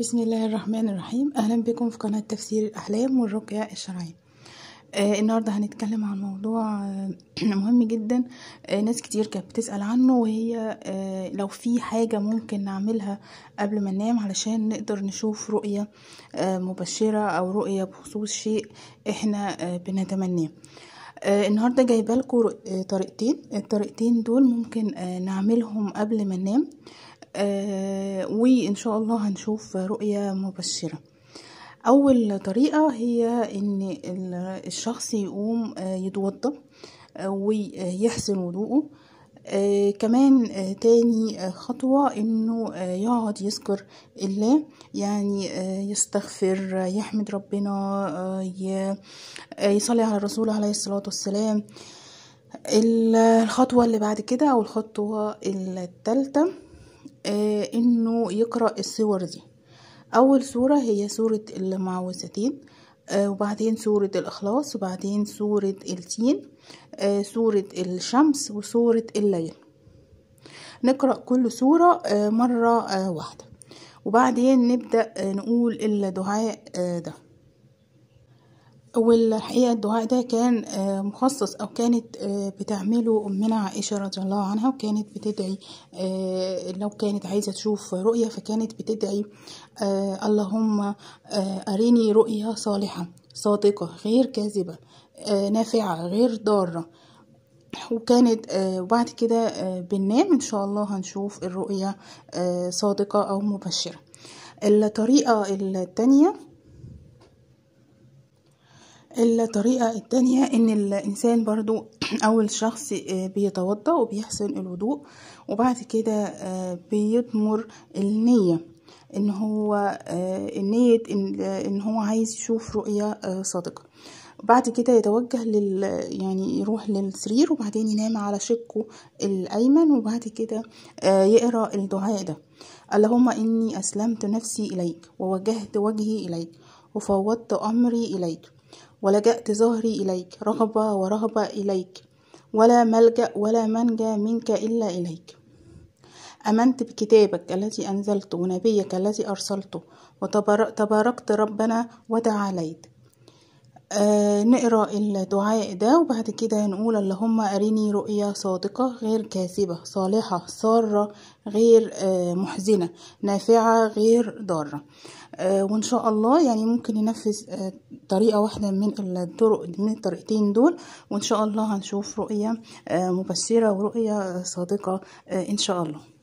بسم الله الرحمن الرحيم اهلا بكم في قناه تفسير الاحلام والرقيه الشرعيه آه النهارده هنتكلم عن موضوع آه مهم جدا آه ناس كتير كانت بتسال عنه وهي آه لو في حاجه ممكن نعملها قبل ما ننام علشان نقدر نشوف رؤيه آه مبشره او رؤيه بخصوص شيء احنا آه بنتمناه آه النهارده جايبه آه، لكم طريقتين الطريقتين دول ممكن آه نعملهم قبل ما ننام آه، وان شاء الله هنشوف رؤية مبشرة اول طريقة هي ان الشخص يقوم آه، يتوضى آه، ويحسن وضوءه آه كمان آه تاني خطوة انه يقعد يذكر الله يعني يستغفر يحمد ربنا يصلي على الرسول عليه الصلاة والسلام الخطوة اللي بعد كده او الخطوة الثالثة آه، انه يقرأ الصور دي اول سورة هي سورة المعوذتين آه، وبعدين سورة الإخلاص وبعدين سورة التين آه، سورة الشمس وسورة الليل نقرأ كل سورة مرة واحدة وبعدين نبدأ نقول الدعاء ده والحقيقة الدعاء ده كان آه، مخصص أو كانت آه، بتعمله أمنا عائشة رضي الله عنها وكانت بتدعي آه، لو كانت عايزة تشوف رؤية فكانت بتدعي اللهم أريني رؤية صالحة صادقة غير كاذبة نافعة غير ضارة وكانت وبعد كده بننام إن شاء الله هنشوف الرؤية صادقة أو مبشرة الطريقة التانية الطريقة التانية ان الانسان برضو اول شخص آه، بيتوضأ وبيحسن الوضوء وبعد كده آه، بيضمر النية ان هو آه، النية ان هو عايز يشوف رؤية صادقة بعد كده يتوجه لل يعني يروح للسرير وبعدين ينام على شقه الايمن وبعد كده يقرا الدعاء ده اللهم اني اسلمت نفسي اليك ووجهت وجهي اليك وفوضت امري اليك ولجأت ظهري إليك رغبة ورهبة إليك ولا ملجأ ولا منجى منك إلا إليك آمنت بكتابك الذي أنزلته ونبيك الذي أرسلته وتباركت ربنا وتعاليت آه، نقرا الدعاء ده وبعد كده نقول اللهم ارني رؤيا صادقه غير كاذبه صالحه ساره غير آه، محزنه نافعه غير ضاره آه، وان شاء الله يعني ممكن ننفذ طريقه واحده من الطرق من الطريقتين دول وان شاء الله هنشوف رؤيه مبشره ورؤيه صادقه ان شاء الله